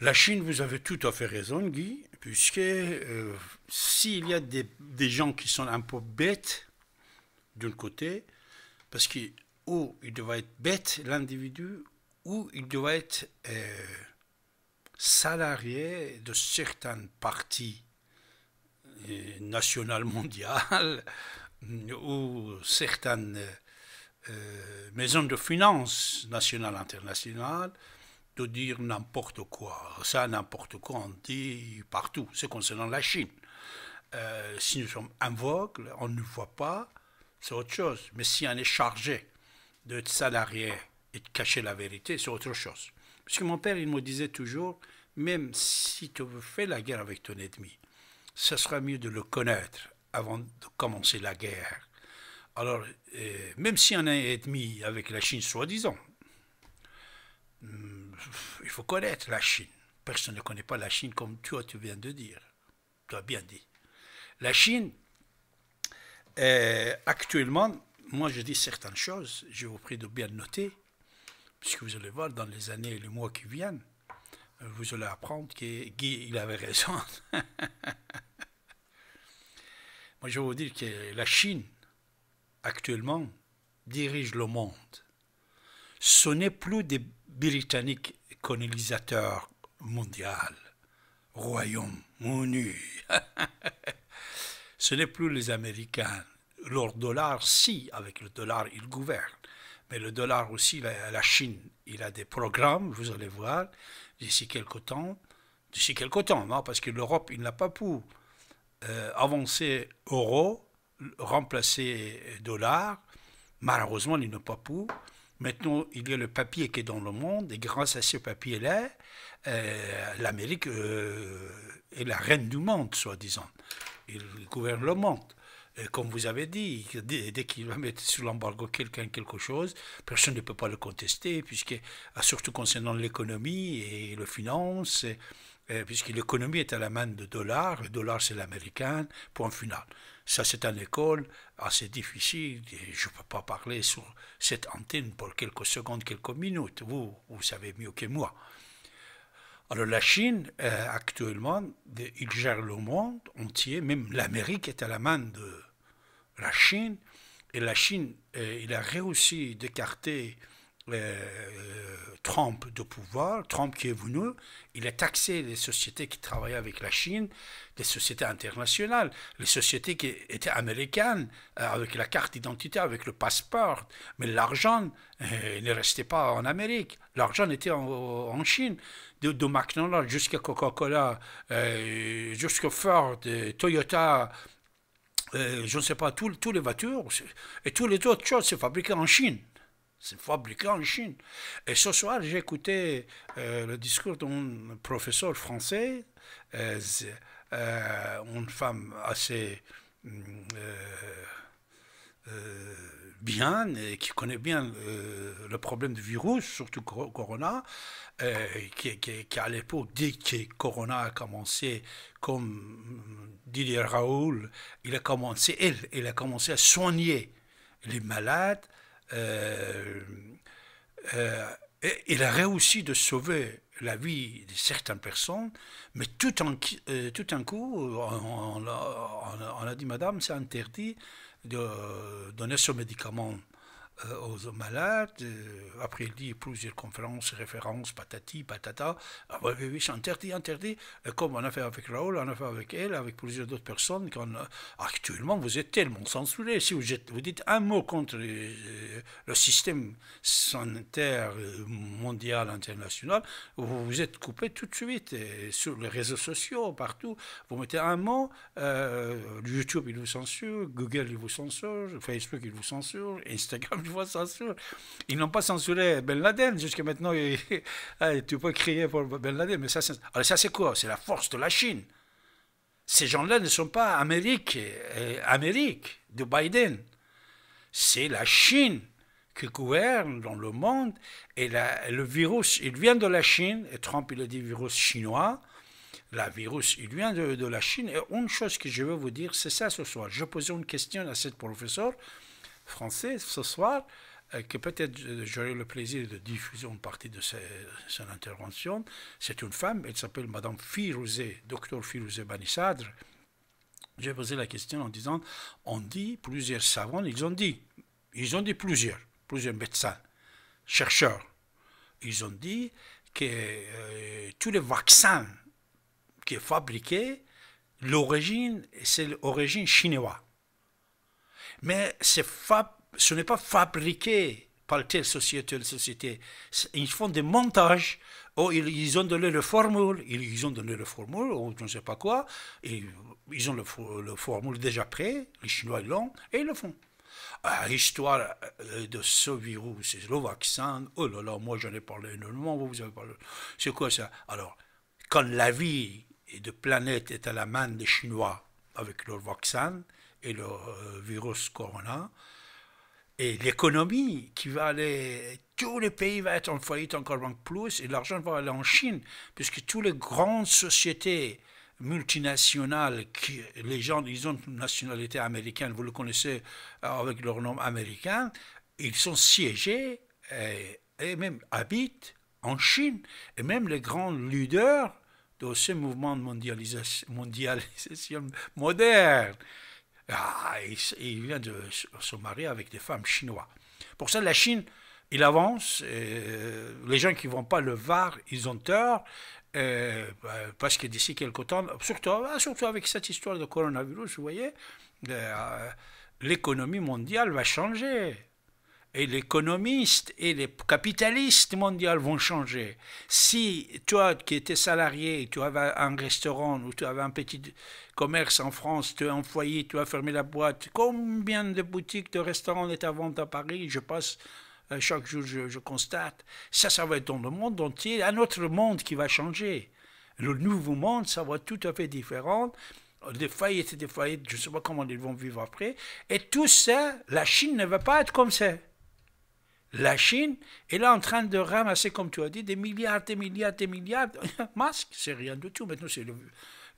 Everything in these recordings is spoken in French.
La Chine, vous avez tout à fait raison, Guy, puisque euh, s'il y a des, gens qui sont un peu bêtes, d'un côté, parce que ou il doit être bête, l'individu, ou il doit être euh, salarié de certaines parties euh, nationales mondiales ou certaines maisons de finances nationales, internationales, de dire n'importe quoi. Ça, n'importe quoi, on dit partout. C'est concernant la Chine. Euh, si nous sommes invoques, on ne voit pas, c'est autre chose. Mais si on est chargé d'être salarié et de cacher la vérité, c'est autre chose. Parce que mon père, il me disait toujours, même si tu fais la guerre avec ton ennemi, ce sera mieux de le connaître avant de commencer la guerre. Alors, euh, même si on est ennemi avec la Chine, soi-disant, hmm, il faut connaître la Chine. Personne ne connaît pas la Chine comme toi, tu viens de dire. Tu as bien dit. La Chine, actuellement, moi je dis certaines choses, je vous prie de bien noter, puisque vous allez voir dans les années et les mois qui viennent, vous allez apprendre que Guy, il avait raison. moi je vais vous dire que la Chine, actuellement, dirige le monde. Ce n'est plus des Britannique colonisateur mondial, royaume monu, Ce n'est plus les Américains. Leur dollar, si, avec le dollar, ils gouvernent. Mais le dollar aussi, la, Chine, il a des programmes, vous allez voir, d'ici quelques temps, d'ici quelques temps, non parce que l'Europe, il n'a pas pu euh, avancer euro, remplacer dollar. Malheureusement, il n'a pas pu. Maintenant, il y a le papier qui est dans le monde, et grâce à ce papier-là, euh, l'Amérique euh, est la reine du monde, soi-disant. Il gouverne le monde. comme vous avez dit, dès, qu'il va mettre sur l'embargo quelqu'un quelque chose, personne ne peut pas le contester, puisque, ah, surtout concernant l'économie et le finance, euh, puisque l'économie est à la main de dollars, le dollar c'est l'américain, point final. Ça, c'est une école assez ah, difficile. Et je ne peux pas parler sur cette antenne pour quelques secondes, quelques minutes. Vous, vous savez mieux que moi. Alors la Chine, euh, actuellement, il gère le monde entier, même l'Amérique est à la main de la Chine, et la Chine, euh, il a réussi d'écarter euh, Trump de pouvoir, Trump qui est venu, il a taxé les sociétés qui travaillaient avec la Chine, des sociétés internationales, les sociétés qui étaient américaines, euh, avec la carte d'identité, avec le passeport. Mais l'argent euh, ne restait pas en Amérique, l'argent était en, en, Chine. De, McDonald's jusqu'à Coca-Cola, euh, jusqu'à Ford, Toyota, je ne sais pas, toutes les voitures et toutes les autres choses, sont fabriqué en Chine. C'est fabriqué en Chine. Et ce soir, j'ai écouté euh, le discours d'un professeur français, euh, euh, une femme assez mm, bien et qui connaît bien le problème du virus, surtout Corona, qui, qui, qui, à l'époque, dès que Corona a commencé, comme dit Raoul, il a commencé, elle, il a commencé à soigner les malades, euh, euh, il a réussi de sauver la vie de certaines personnes, mais tout en, euh, tout un coup, on, a dit, Madame, c'est interdit de donner ce médicament euh, aux malades. Euh, après, il dit plusieurs conférences, références, patati, patata. Ah oui, interdit, interdit. Euh, comme on a fait avec Raoul, on a fait avec elle, avec plusieurs d'autres personnes. Actuellement, vous êtes tellement censuré. Si vous, dites un mot contre le système sanitaire mondial, international, vous vous êtes coupé tout de suite. sur les réseaux sociaux, partout, vous mettez un mot, YouTube, il vous censure, Google, il vous censure, Facebook, il vous censure, Instagram, ils n'ont pas censuré Ben Laden. Jusqu'à maintenant, ah, tu peux crier pour Ben Laden. Mais ça, c'est, Alors, ça, c'est quoi C'est la force de la Chine. Ces gens-là ne sont pas Amérique, euh, Amérique de Biden. C'est la Chine qui gouverne dans le monde. Et le virus, il vient de la Chine. Et Trump, il a dit virus chinois. La virus, il vient de, de la Chine. Et une chose que je veux vous dire, c'est ça ce soir. Je posais une question à cette professeure français ce soir, euh, que peut-être j'aurai le plaisir de diffuser une partie de cette son intervention. C'est une femme, elle s'appelle Madame Firouzé, docteur Firouzé Banissadre. J'ai posé la question en disant, on dit, plusieurs savants, ils ont dit, ils ont dit plusieurs, plusieurs médecins, chercheurs, ils ont dit que euh, tous les vaccins qui sont fabriqués, l'origine, c'est l'origine chinoise. Mais ce n'est pas fabriqué par telle société, telle société. Ils font des montages. Oh, ils, ont donné le formule, ils, ont donné le formule, ou je ne sais pas quoi, ils ont le, le formule déjà prêt, les Chinois l'ont, et ils le font. L'histoire ah, histoire euh, de ce virus, le vaccin, oh là là, moi j'en ai parlé énormément, vous, avez parlé. C'est quoi ça Alors, quand la vie de planète est à la main des Chinois avec leur vaccin, et le euh, virus corona, et l'économie qui va aller, tous les pays vont être en faillite encore plus, et l'argent va aller en Chine, puisque toutes les grandes sociétés multinationales, qui, les gens, ils ont une nationalité américaine, vous le connaissez euh, avec leur nom américain, ils sont siégés et, et même habitent en Chine, et même les grands leaders de ce mouvement de mondialisation, mondialisation moderne. Ah, il, vient de se marier avec des femmes chinoises. Pour ça, la Chine, il avance. Et euh, les gens qui ne vont pas le voir, ils ont peur euh, parce que d'ici quelques temps, surtout, ah, surtout avec cette histoire de coronavirus, vous voyez, euh, l'économie mondiale va changer et l'économiste et les capitalistes mondiaux vont changer. Si toi qui étais salarié, tu avais un restaurant ou tu avais un petit commerce en France, tu as un foyer, tu as fermé la boîte, combien de boutiques, de restaurants est à vente à Paris Je passe euh, chaque jour, je, constate. Ça, ça va être dans le monde entier, un autre monde qui va changer. Le nouveau monde, ça va être tout à fait différent des faillites et des faillites, je ne sais pas comment ils vont vivre après. Et tout ça, la Chine ne va pas être comme ça la Chine est là en train de ramasser, comme tu as dit, des milliards, des milliards, des milliards. Masque, c'est rien du tout. Maintenant, c'est le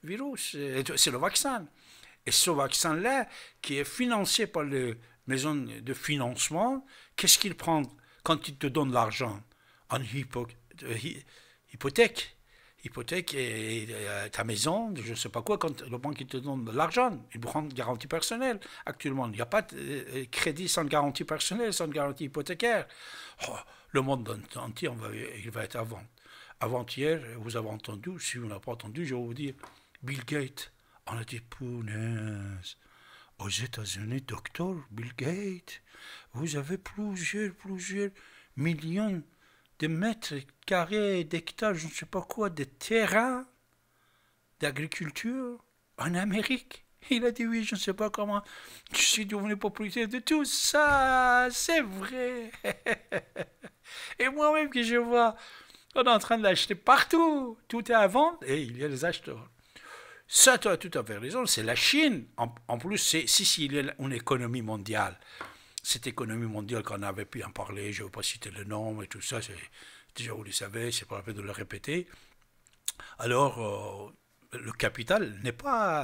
virus, c'est le vaccin. Et ce vaccin-là, qui est financé par les maisons de financement, qu'est-ce qu'il prend quand il te donne l'argent En euh, hypothèque hypothèque et, euh, ta maison, je ne sais pas quoi, quand le banque te donne de l'argent, il prend une garantie personnelle. Actuellement, il n'y a pas de euh, euh, crédit sans garantie personnelle, sans garantie hypothécaire. Oh, le monde entier, on va, il va être avant. Avant-hier, vous avez entendu, si vous n'avez pas entendu, je vais vous dire, Bill Gates, on a dit, punaise, aux États-Unis, docteur Bill Gates, vous avez plusieurs, plusieurs millions de mètres carrés, d'hectares, je ne sais pas quoi, de terrain d'agriculture en Amérique. Il a dit oui, je ne sais pas comment, je suis devenu propriétaire de tout ça, c'est vrai. Et moi-même que je vois, on est en train de l'acheter partout, tout est à vendre et il y a les acheteurs. Ça, tu as tout à fait raison, c'est la Chine. En, plus, c'est si, si, il y a une économie mondiale cette économie mondiale qu'on avait pu en parler, je ne veux pas citer le nom et tout ça, déjà vous le savez, c'est pas la peine de le répéter. Alors, euh, le capital n'est pas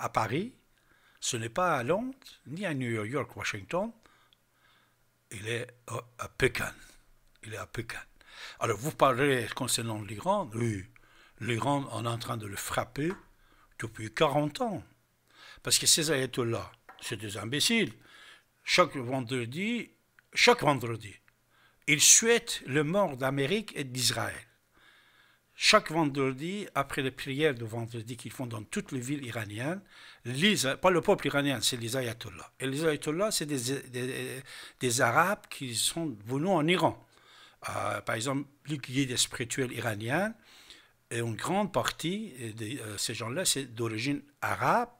à, Paris, ce n'est pas à Londres, ni à New York, Washington, il est à, à Pékin. Il est à Pékin. Alors, vous parlez concernant l'Iran, oui, l'Iran, on est en train de le frapper depuis 40 ans. Parce que ces ayatollahs, c'est des imbéciles chaque vendredi, chaque vendredi, il souhaite le mort d'Amérique et d'Israël. Chaque vendredi, après les prières de vendredi qu'ils font dans toutes les villes iraniennes, les, pas le peuple iranien, c'est les ayatollahs. Et les ayatollahs, c'est des, des, Arabes qui sont venus en Iran. Euh, par exemple, le guide spirituel iranien, et une grande partie de euh, ces gens-là, c'est d'origine arabe,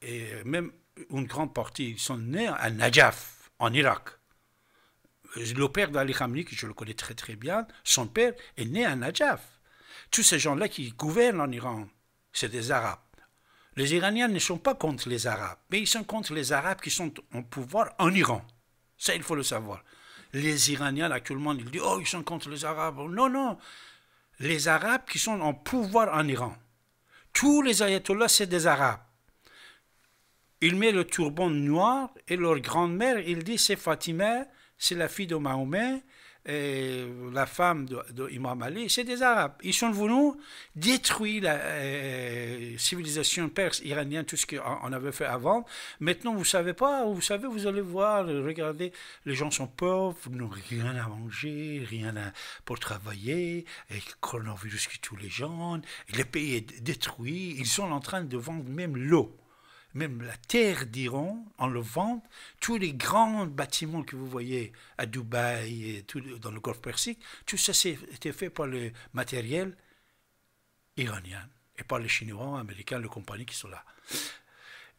et même une grande partie ils sont nés à Najaf, en Irak. Le père d'Ali Khamenei, que je le connais très très bien, son père est né à Najaf. Tous ces gens-là qui gouvernent en Iran, c'est des Arabes. Les Iraniens ne sont pas contre les Arabes, mais ils sont contre les Arabes qui sont en pouvoir en Iran. Ça, il faut le savoir. Les Iraniens, actuellement, ils disent, oh, ils sont contre les Arabes. Oh, non, non. Les Arabes qui sont en pouvoir en Iran. Tous les ayatollahs, c'est des Arabes. Il met le turban noir et leur grand-mère, il dit c'est Fatima, c'est la fille de Mahomet, et la femme d'Imam de, imam Ali, c'est des Arabes. Ils sont venus détruire la euh, civilisation perse, iranienne, tout ce qu'on avait fait avant. Maintenant, vous savez pas, vous savez, vous allez voir, regardez, les gens sont pauvres, ils n'ont rien à manger, rien à, pour travailler, et le coronavirus qui tous les gens, le pays est détruit, ils sont en train de vendre même l'eau même la terre d'Iran, en le tous les grands bâtiments que vous voyez à Dubaï et dans le Golfe Persique, tout ça c'était fait par le matériel iranien et par les Chinois, Américains, les compagnies qui sont là.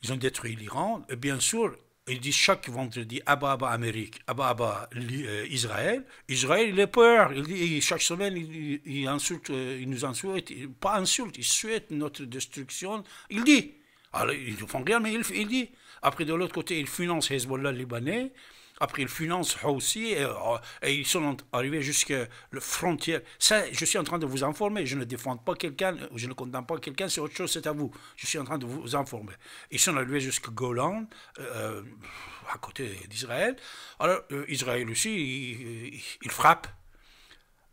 Ils ont détruit l'Iran. Et bien sûr, ils disent chaque vendredi Abba Abba Amérique, Abba Abba euh, Israël. Israël, il a peur. Il dit, chaque semaine, il, il, insulte, euh, il nous insulte. Pas insulte, il souhaite notre destruction. Il dit. Alors, ah, ils ne font rien, mais il, dit. Après, de l'autre côté, ils financent Hezbollah libanais. Après, ils financent aussi euh, et, ils sont arrivés jusqu'à la frontière. Ça, je suis en train de vous informer. Je ne défends pas quelqu'un, je ne condamne pas quelqu'un, c'est autre chose, c'est à vous. Je suis en train de vous informer. Ils sont arrivés jusqu'à Golan, euh, euh, à côté d'Israël. Alors, Israël aussi, il, il frappe.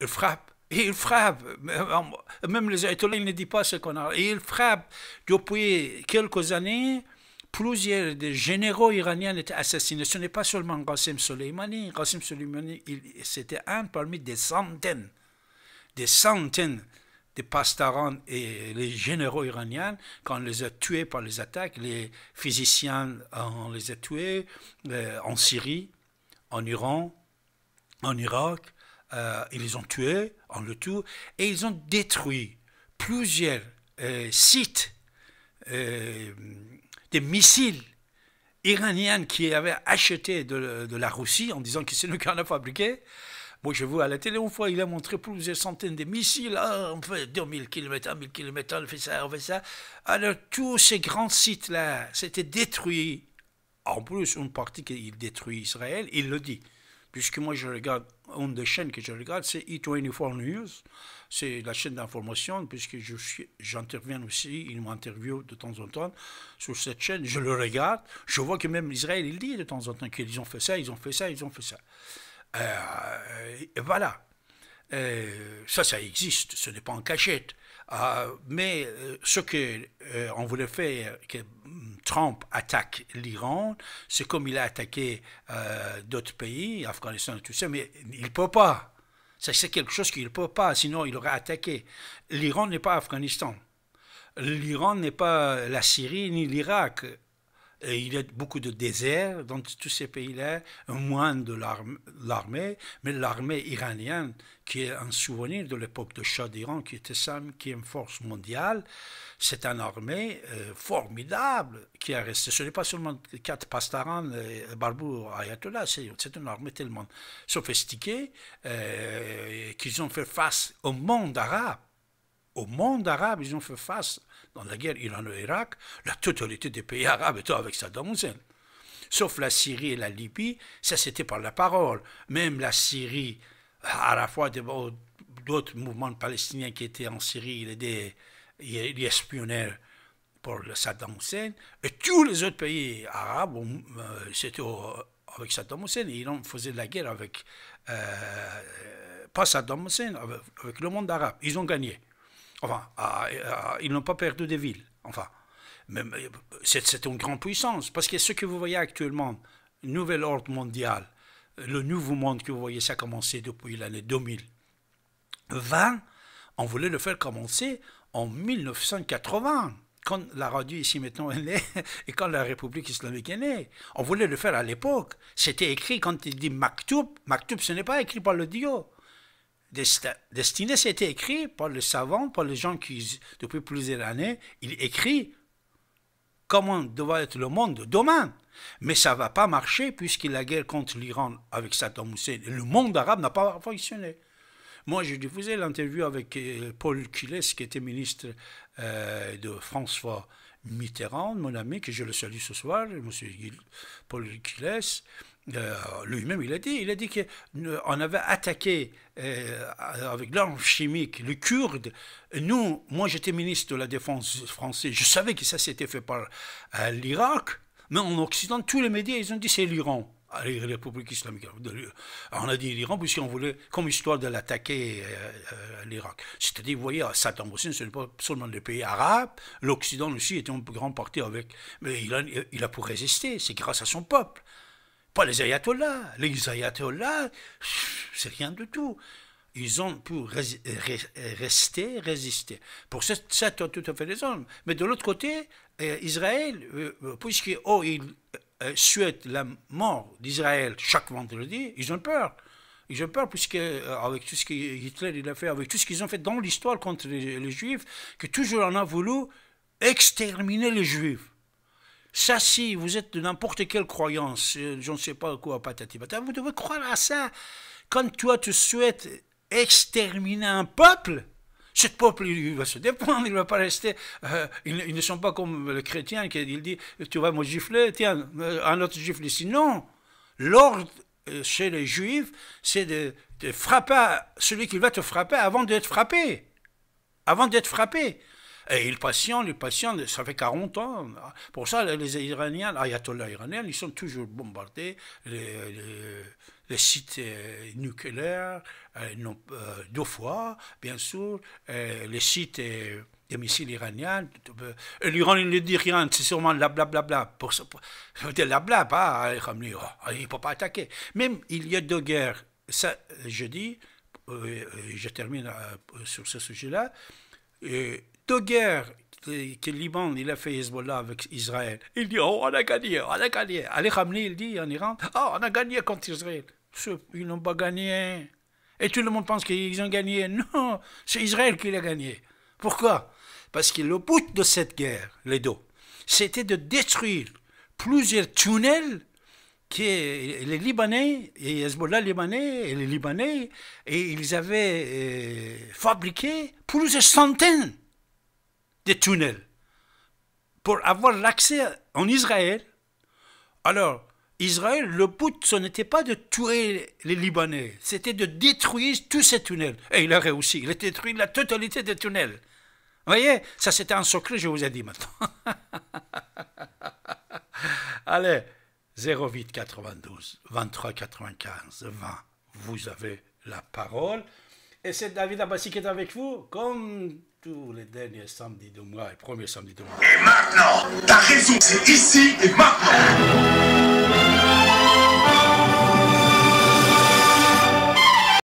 Il frappe. Et il frappe, euh, même les Ayatollahs ne disent pas ce qu'on a. Et il frappe depuis quelques années, plusieurs généraux iraniens étaient assassinés. Ce n'est pas seulement Gassim Soleimani. Gassim Soleimani, c'était un parmi des centaines, des centaines de pastarans et les généraux iraniens, quand on les a tués par les attaques, les physiciens, euh, on les a tués euh, en Syrie, en Iran, en Irak euh, ils les ont tués en le tout, et ils ont détruit plusieurs euh, sites euh, des missiles iraniens qui avaient acheté de, la Russie en disant que c'est nous qui en a fabriqué. Moi, je vois à la télé, une fois, il a montré plusieurs centaines de missiles. Ah, on fait 2000 km, 1000 km, on fait ça, on fait ça. Alors, tous ces grands sites-là, c'était détruit. En plus, une partie qu'il détruit Israël, il le dit. Puisque moi, je regarde une des chaînes que je regarde, c'est E24 News. C'est la chaîne d'information, puisque j'interviens aussi, ils m'interviewent de temps en temps sur cette chaîne. Je le regarde, je vois que même Israël, il dit de temps en temps qu'ils ont fait ça, ils ont fait ça, ils ont fait ça. Euh, voilà. Euh, ça, ça existe, ce n'est pas en cachette. Ah, mais euh, ce que euh, on voulait faire, que mm, Trump attaque l'Iran, c'est comme il a attaqué euh, d'autres pays, Afghanistan et tout ça, mais il ne peut pas. C'est quelque chose qu'il ne peut pas, sinon il aurait attaqué. L'Iran n'est pas Afghanistan. L'Iran n'est pas la Syrie ni l'Irak il y a beaucoup de déserts dans tous ces pays-là, moins de l'armée, mais l'armée iranienne, qui est un souvenir de l'époque de Shah d'Iran, qui était est une force mondiale, c'est une armée euh, formidable qui a resté. Ce n'est pas seulement quatre pastaran, et Ayatollah, c'est une armée tellement sophistiquée euh, qu'ils ont fait face au monde arabe au monde arabe, ils ont fait face, dans la guerre Iran-Irak, la totalité des pays arabes étaient avec Saddam Hussein. Sauf la Syrie et la Libye, ça c'était par la parole. Même la Syrie, à la fois d'autres mouvements palestiniens qui étaient en Syrie, il espionnaient pour Saddam Hussein, et tous les autres pays arabes, euh, c'était avec Saddam Hussein, Ils ont fait la guerre avec, euh, pas Saddam Hussein, avec le monde arabe. Ils ont gagné. Enfin, ils n'ont pas perdu des villes. Enfin, mais c'est une grande puissance. Parce que ce que vous voyez actuellement, nouvel ordre mondial, le nouveau monde que vous voyez, ça a commencé depuis l'année 2020. On voulait le faire commencer en 1980, quand la radio ici maintenant est et quand la République islamique est née. On voulait le faire à l'époque. C'était écrit quand il dit Maktoub. Maktoub, ce n'est pas écrit par le Dieu destiné, c'était écrit par le savant, par les gens qui, depuis plusieurs années, il écrit comment doit être le monde demain. Mais ça ne va pas marcher puisque la guerre contre l'Iran avec Saddam Hussein, le monde arabe n'a pas fonctionné. Moi, je diffusais l'interview avec euh, Paul Kiles, qui était ministre euh, de François Mitterrand, mon ami, que je le salue ce soir, M. Paul Kiles. Euh, lui-même, il a dit, il a dit qu'on euh, avait attaqué euh, avec l'arme chimique le Kurde Nous, moi j'étais ministre de la Défense français, je savais que ça s'était fait par l'Irak, mais en Occident, tous les médias, ils ont dit c'est l'Iran. la République islamique. On a dit l'Iran, puisqu'on voulait, comme histoire de l'attaquer, l'Irak. C'est-à-dire, vous voyez, Saddam Hussein, ce n'est pas seulement le pays arabe l'Occident aussi était un grand partie avec. Mais il a, il a pu résister, c'est grâce à son peuple. Pas les ayatollahs. Les ayatollahs, c'est rien du tout. Ils ont pu rester, résister. Pour ça, ça tout à fait raison. Mais de l'autre côté, euh, Israël, euh, euh, puisqu'ils oh, souhaitent la mort d'Israël chaque vendredi, ils ont peur. Ils ont peur, puisque, avec tout ce que Hitler a fait, avec tout ce qu'ils ont fait dans l'histoire contre les, les Juifs, que toujours on a voulu exterminer les Juifs. Ça, si vous êtes de n'importe quelle croyance, je ne sais pas quoi, patati patata, vous devez croire à ça. Quand toi, tu souhaites exterminer un peuple, ce peuple, il va se défendre, il ne va pas rester. Euh, ils, ne sont pas comme le chrétien qui il dit Tu vas me gifler, tiens, euh, un autre gifle ici. Non L'ordre euh, chez les juifs, c'est de frapper celui qui va te frapper avant d'être frappé. Avant d'être frappé. Et ils patientent, ils patientent, ça fait 40 ans. Pour ça, les Iraniens, ayatollahs iranien, ils sont toujours bombardés, les, les, sites euh, nucléaires, euh, non, euh, deux fois, bien sûr, les sites des missiles iraniens. L'Iran, il ne dit rien, c'est sûrement la blablabla. Pour, pour, la blabla, hein, il ne oh, peut pas attaquer. Même il y a deux guerres, ça, je dis, je termine sur ce sujet-là, et deux guerres que le Liban il a fait Hezbollah avec Israël. Il dit Oh, on a gagné, on a gagné. Allez Khamenei, il dit en Iran Oh, on a gagné contre Israël. Ils n'ont pas gagné. Et tout le monde pense qu'ils ont gagné. Non, c'est Israël qui l'a gagné. Pourquoi Parce que le but de cette guerre, les deux, c'était de détruire plusieurs tunnels que les Libanais, et Hezbollah libanais, et les Libanais, et ils avaient euh, fabriqué plusieurs centaines des tunnels pour avoir l'accès en Israël. Alors, Israël, le but, ce n'était pas de tuer les Libanais, c'était de détruire tous ces tunnels. Et il a réussi, il a détruit la totalité des tunnels. Vous voyez, ça c'était un secret, je vous ai dit maintenant. Allez, 08 92 23 95 20, vous avez la parole. Et c'est David Abassi qui est avec vous, comme tous les derniers samedis de mois et premiers samedis de mois. Et maintenant, ta raison, c'est ici et maintenant.